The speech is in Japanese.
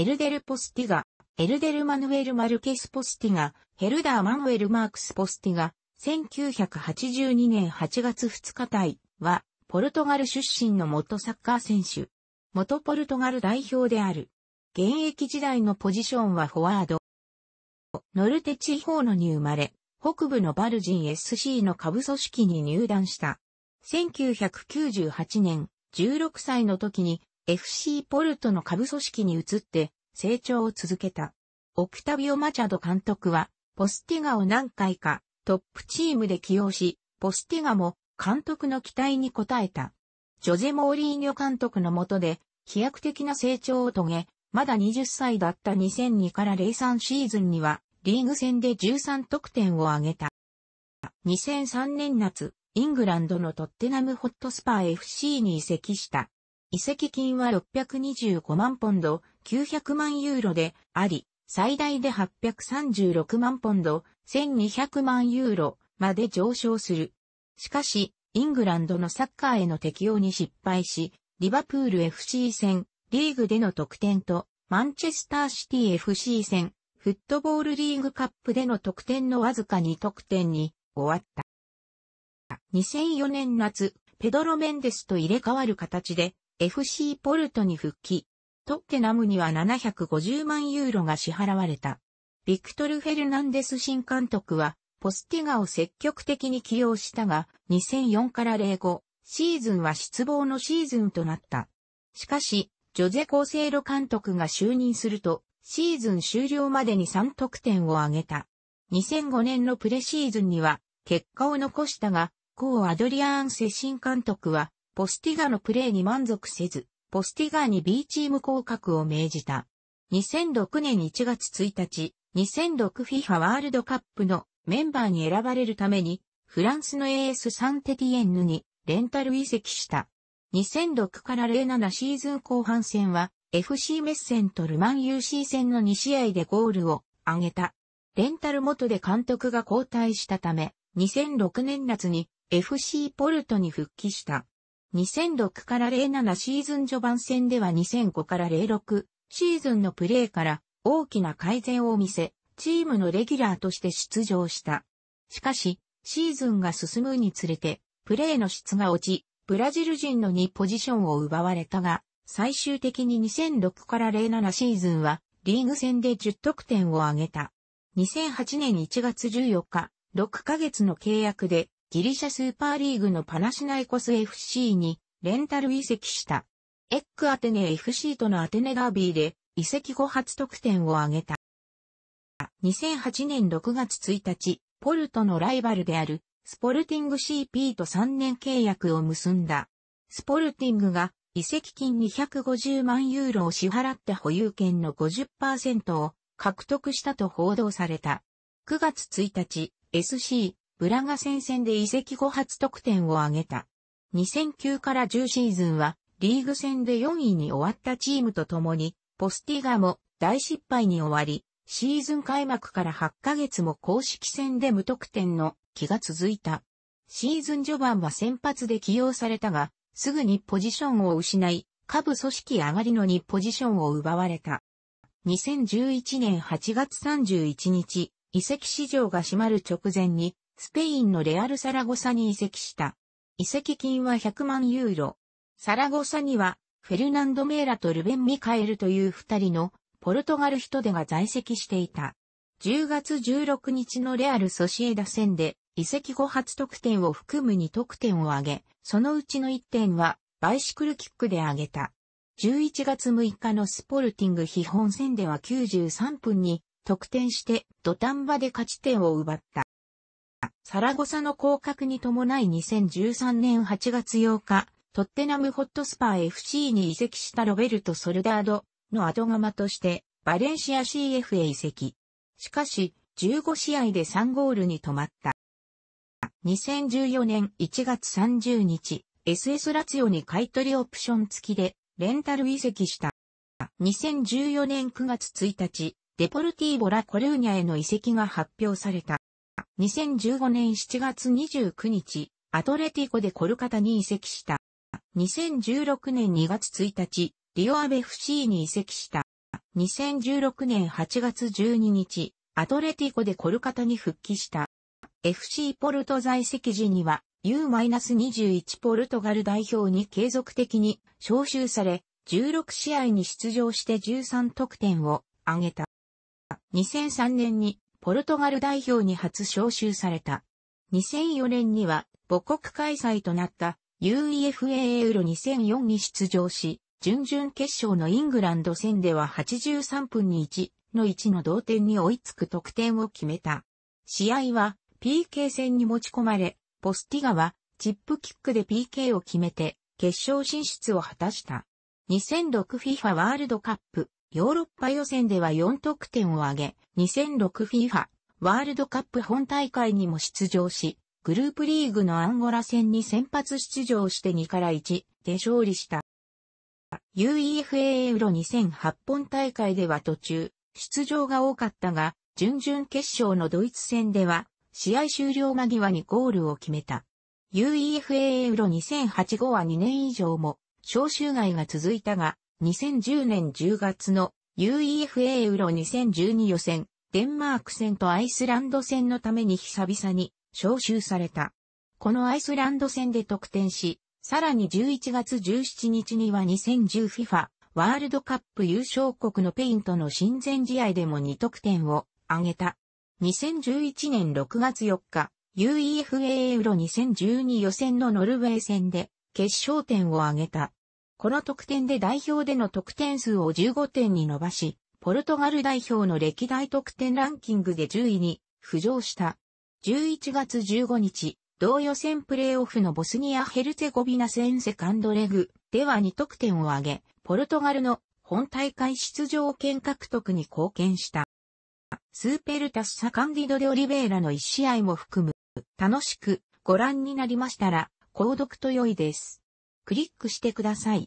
エルデル・ポスティガ、エルデル・マヌエル・マルケス・ポスティガ、ヘルダー・マヌエル・マークス・ポスティガ、1982年8月2日体は、ポルトガル出身の元サッカー選手。元ポルトガル代表である。現役時代のポジションはフォワード。ノルテ地方のに生まれ、北部のバルジン SC の下部組織に入団した。1998年、16歳の時に FC ポルトの下部組織に移って成長を続けた。オクタビオ・マチャド監督は、ポスティガを何回かトップチームで起用し、ポスティガも監督の期待に応えた。ジョゼ・モーリーニョ監督の下で飛躍的な成長を遂げ、まだ20歳だった2002から03シーズンにはリーグ戦で13得点を挙げた。2003年夏、イングランドのトッテナムホットスパー FC に移籍した。移籍金は625万ポンド、900万ユーロであり、最大で836万ポンド、1200万ユーロまで上昇する。しかし、イングランドのサッカーへの適用に失敗し、リバプール FC 戦、リーグでの得点と、マンチェスターシティ FC 戦、フットボールリーグカップでの得点のわずか2得点に終わった。2004年夏、ペドロ・メンデスと入れ替わる形で FC ポルトに復帰。トッテナムには750万ユーロが支払われた。ビクトル・フェルナンデス新監督は、ポスティガを積極的に起用したが、2004から05シーズンは失望のシーズンとなった。しかし、ジョゼ・コーセーロ監督が就任すると、シーズン終了までに3得点を挙げた。2005年のプレシーズンには、結果を残したが、コー・アドリアーンセ・新監督は、ポスティガのプレーに満足せず、ポスティガに B チーム降格を命じた。2006年1月1日、2006FIFA ワールドカップのメンバーに選ばれるために、フランスの AS サンテティエンヌにレンタル移籍した。2006から07シーズン後半戦は FC メッセンとルマン UC 戦の2試合でゴールを挙げた。レンタル元で監督が交代したため、2006年夏に FC ポルトに復帰した。2006から07シーズン序盤戦では2005から06シーズンのプレーから大きな改善を見せ、チームのレギュラーとして出場した。しかし、シーズンが進むにつれて、プレーの質が落ち、ブラジル人の2ポジションを奪われたが、最終的に2006から07シーズンは、リーグ戦で10得点を挙げた。2008年1月14日、6ヶ月の契約で、ギリシャスーパーリーグのパナシナイコス FC にレンタル移籍した。エックアテネ FC とのアテネダービーで移籍後初得点を挙げた。2008年6月1日、ポルトのライバルであるスポルティング CP と3年契約を結んだ。スポルティングが移籍金250万ユーロを支払った保有権の50%を獲得したと報道された。9月1日、SC ブラガ戦線で移籍後初得点を挙げた。2009から10シーズンは、リーグ戦で4位に終わったチームと共に、ポスティガも大失敗に終わり、シーズン開幕から8ヶ月も公式戦で無得点の気が続いた。シーズン序盤は先発で起用されたが、すぐにポジションを失い、下部組織上がりのにポジションを奪われた。2011年8月31日、移籍市場が閉まる直前にスペインのレアル・サラゴサに移籍した。移籍金は100万ユーロ。サラゴサには、フェルナンド・メーラとルベン・ミカエルという二人のポルトガル人手が在籍していた。10月16日のレアル・ソシエダ戦で、移籍後初得点を含む2得点を挙げ、そのうちの1点は、バイシクルキックで挙げた。11月6日のスポルティング非本戦では93分に得点して土壇場で勝ち点を奪った。サラゴサの降格に伴い2013年8月8日、トッテナムホットスパー FC に移籍したロベルト・ソルダードの後釜として、バレンシア CF へ移籍。しかし、15試合で3ゴールに止まった。2014年1月30日、SS ラツヨに買取オプション付きで、レンタル移籍した。2014年9月1日、デポルティーボラ・コルーニャへの移籍が発表された。2015年7月29日、アトレティコでコルカタに移籍した。2016年2月1日、リオアベ FC に移籍した。2016年8月12日、アトレティコでコルカタに復帰した。FC ポルト在籍時には U-21 ポルトガル代表に継続的に招集され、16試合に出場して13得点を挙げた。2003年にポルトガル代表に初招集された。2004年には母国開催となった UEFA a ウロ2004に出場し、準々決勝のイングランド戦では83分に1の1の同点に追いつく得点を決めた。試合は PK 戦に持ち込まれ、ポスティガはチップキックで PK を決めて決勝進出を果たした。2006FIFA ワールドカップヨーロッパ予選では4得点を挙げ、2006FIFA ワールドカップ本大会にも出場し、グループリーグのアンゴラ戦に先発出場して2から1で勝利した。UEFA ユウロ2008本大会では途中、出場が多かったが、準々決勝のドイツ戦では、試合終了間際にゴールを決めた。UEFA ユウロ2008後は2年以上も、招集外が続いたが、2010年10月の UEFA ウロ2012予選、デンマーク戦とアイスランド戦のために久々に招集された。このアイスランド戦で得点し、さらに11月17日には 2010FIFA ワールドカップ優勝国のペインとの親善試合でも2得点を挙げた。2011年6月4日、UEFA ウロ2012予選のノルウェー戦で決勝点を挙げた。この得点で代表での得点数を15点に伸ばし、ポルトガル代表の歴代得点ランキングで10位に浮上した。11月15日、同予選プレーオフのボスニア・ヘルツェゴビナ戦セカンドレグでは2得点を挙げ、ポルトガルの本大会出場権獲得に貢献した。スーペルタス・サカンディド・デ・オリベイラの1試合も含む、楽しくご覧になりましたら、購読と良いです。クリックしてください。